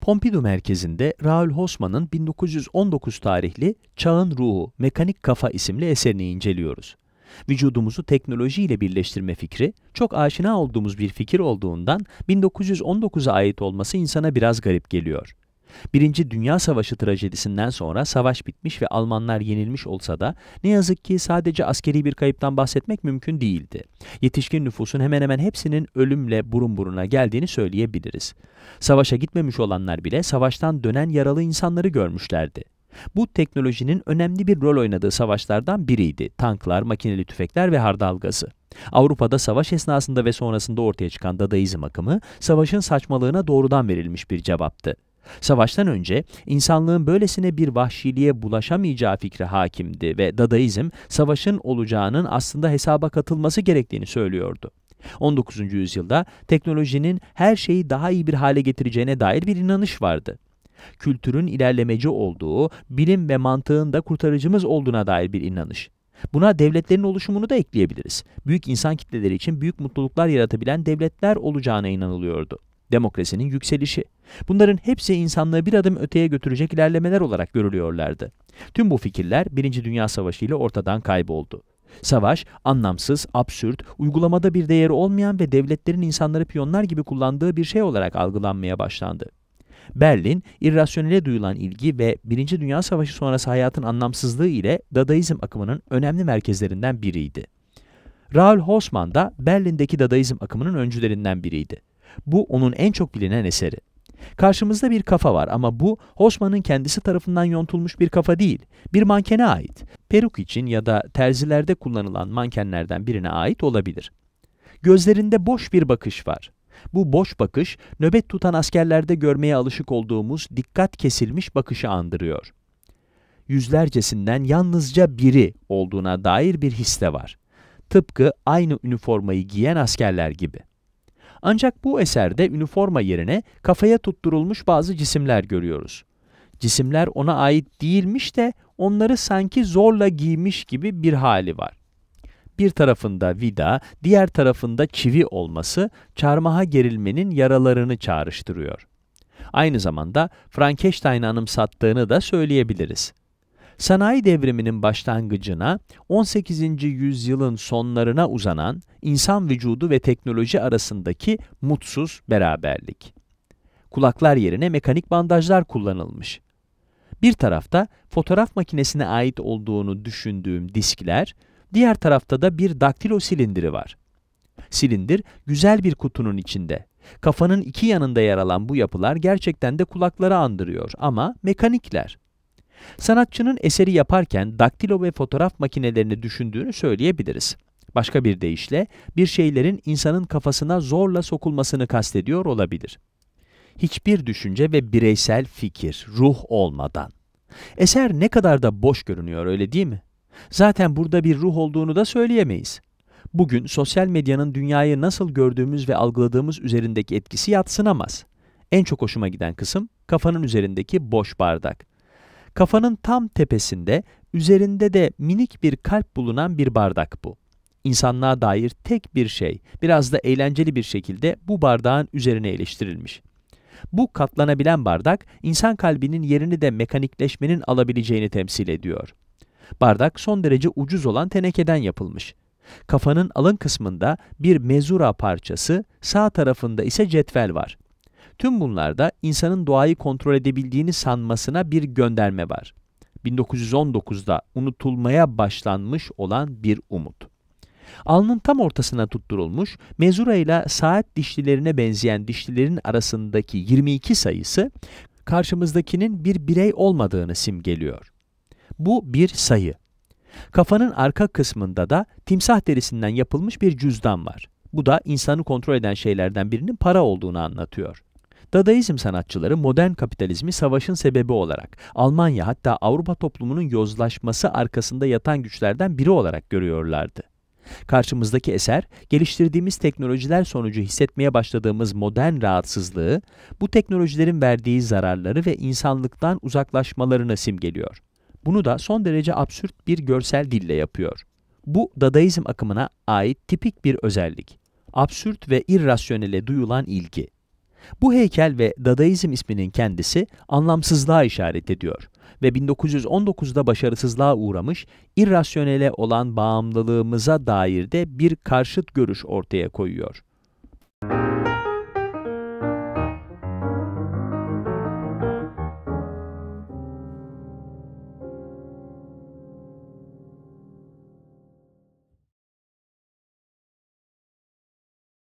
Pompidou merkezinde Raül Hosman'ın 1919 tarihli Çağın Ruhu, Mekanik Kafa isimli eserini inceliyoruz. Vücudumuzu teknolojiyle birleştirme fikri çok aşina olduğumuz bir fikir olduğundan 1919'a ait olması insana biraz garip geliyor. Birinci Dünya Savaşı trajedisinden sonra savaş bitmiş ve Almanlar yenilmiş olsa da ne yazık ki sadece askeri bir kayıptan bahsetmek mümkün değildi. Yetişkin nüfusun hemen hemen hepsinin ölümle burun buruna geldiğini söyleyebiliriz. Savaşa gitmemiş olanlar bile savaştan dönen yaralı insanları görmüşlerdi. Bu teknolojinin önemli bir rol oynadığı savaşlardan biriydi. Tanklar, makineli tüfekler ve hardal gazı. Avrupa'da savaş esnasında ve sonrasında ortaya çıkan dadaizm akımı, savaşın saçmalığına doğrudan verilmiş bir cevaptı. Savaştan önce insanlığın böylesine bir vahşiliğe bulaşamayacağı fikri hakimdi ve Dadaizm savaşın olacağının aslında hesaba katılması gerektiğini söylüyordu. 19. yüzyılda teknolojinin her şeyi daha iyi bir hale getireceğine dair bir inanış vardı. Kültürün ilerlemeci olduğu, bilim ve mantığın da kurtarıcımız olduğuna dair bir inanış. Buna devletlerin oluşumunu da ekleyebiliriz. Büyük insan kitleleri için büyük mutluluklar yaratabilen devletler olacağına inanılıyordu demokrasinin yükselişi. Bunların hepsi insanlığı bir adım öteye götürecek ilerlemeler olarak görülüyorlardı. Tüm bu fikirler Birinci Dünya Savaşı ile ortadan kayboldu. Savaş, anlamsız, absürt, uygulamada bir değeri olmayan ve devletlerin insanları piyonlar gibi kullandığı bir şey olarak algılanmaya başlandı. Berlin, irrasyonele duyulan ilgi ve Birinci Dünya Savaşı sonrası hayatın anlamsızlığı ile Dadaizm akımının önemli merkezlerinden biriydi. Raoul Haussmann da Berlin'deki Dadaizm akımının öncülerinden biriydi. Bu onun en çok bilinen eseri. Karşımızda bir kafa var ama bu Hossmann'ın kendisi tarafından yontulmuş bir kafa değil, bir mankene ait. Peruk için ya da terzilerde kullanılan mankenlerden birine ait olabilir. Gözlerinde boş bir bakış var. Bu boş bakış, nöbet tutan askerlerde görmeye alışık olduğumuz dikkat kesilmiş bakışı andırıyor. Yüzlercesinden yalnızca biri olduğuna dair bir his de var. Tıpkı aynı üniformayı giyen askerler gibi. Ancak bu eserde üniforma yerine kafaya tutturulmuş bazı cisimler görüyoruz. Cisimler ona ait değilmiş de onları sanki zorla giymiş gibi bir hali var. Bir tarafında vida, diğer tarafında çivi olması çarmıha gerilmenin yaralarını çağrıştırıyor. Aynı zamanda Frankenstein'ı anımsattığını da söyleyebiliriz. Sanayi devriminin başlangıcına, 18. yüzyılın sonlarına uzanan insan vücudu ve teknoloji arasındaki mutsuz beraberlik. Kulaklar yerine mekanik bandajlar kullanılmış. Bir tarafta fotoğraf makinesine ait olduğunu düşündüğüm diskler, diğer tarafta da bir daktilo silindiri var. Silindir güzel bir kutunun içinde. Kafanın iki yanında yer alan bu yapılar gerçekten de kulakları andırıyor ama mekanikler. Sanatçının eseri yaparken daktilo ve fotoğraf makinelerini düşündüğünü söyleyebiliriz. Başka bir deyişle bir şeylerin insanın kafasına zorla sokulmasını kastediyor olabilir. Hiçbir düşünce ve bireysel fikir, ruh olmadan. Eser ne kadar da boş görünüyor öyle değil mi? Zaten burada bir ruh olduğunu da söyleyemeyiz. Bugün sosyal medyanın dünyayı nasıl gördüğümüz ve algıladığımız üzerindeki etkisi yatsınamaz. En çok hoşuma giden kısım kafanın üzerindeki boş bardak. Kafanın tam tepesinde, üzerinde de minik bir kalp bulunan bir bardak bu. İnsanlığa dair tek bir şey, biraz da eğlenceli bir şekilde bu bardağın üzerine eleştirilmiş. Bu katlanabilen bardak, insan kalbinin yerini de mekanikleşmenin alabileceğini temsil ediyor. Bardak son derece ucuz olan tenekeden yapılmış. Kafanın alın kısmında bir mezura parçası, sağ tarafında ise cetvel var. Tüm bunlarda insanın doğayı kontrol edebildiğini sanmasına bir gönderme var. 1919'da unutulmaya başlanmış olan bir umut. Alnın tam ortasına tutturulmuş, mezura ile saat dişlilerine benzeyen dişlilerin arasındaki 22 sayısı, karşımızdakinin bir birey olmadığını simgeliyor. Bu bir sayı. Kafanın arka kısmında da timsah derisinden yapılmış bir cüzdan var. Bu da insanı kontrol eden şeylerden birinin para olduğunu anlatıyor. Dadaizm sanatçıları modern kapitalizmi savaşın sebebi olarak, Almanya hatta Avrupa toplumunun yozlaşması arkasında yatan güçlerden biri olarak görüyorlardı. Karşımızdaki eser, geliştirdiğimiz teknolojiler sonucu hissetmeye başladığımız modern rahatsızlığı, bu teknolojilerin verdiği zararları ve insanlıktan uzaklaşmalarını simgeliyor. Bunu da son derece absürt bir görsel dille yapıyor. Bu Dadaizm akımına ait tipik bir özellik. Absürt ve irrasyonele duyulan ilgi. Bu heykel ve Dadaizm isminin kendisi anlamsızlığa işaret ediyor ve 1919'da başarısızlığa uğramış, irrasyonele olan bağımlılığımıza dair de bir karşıt görüş ortaya koyuyor.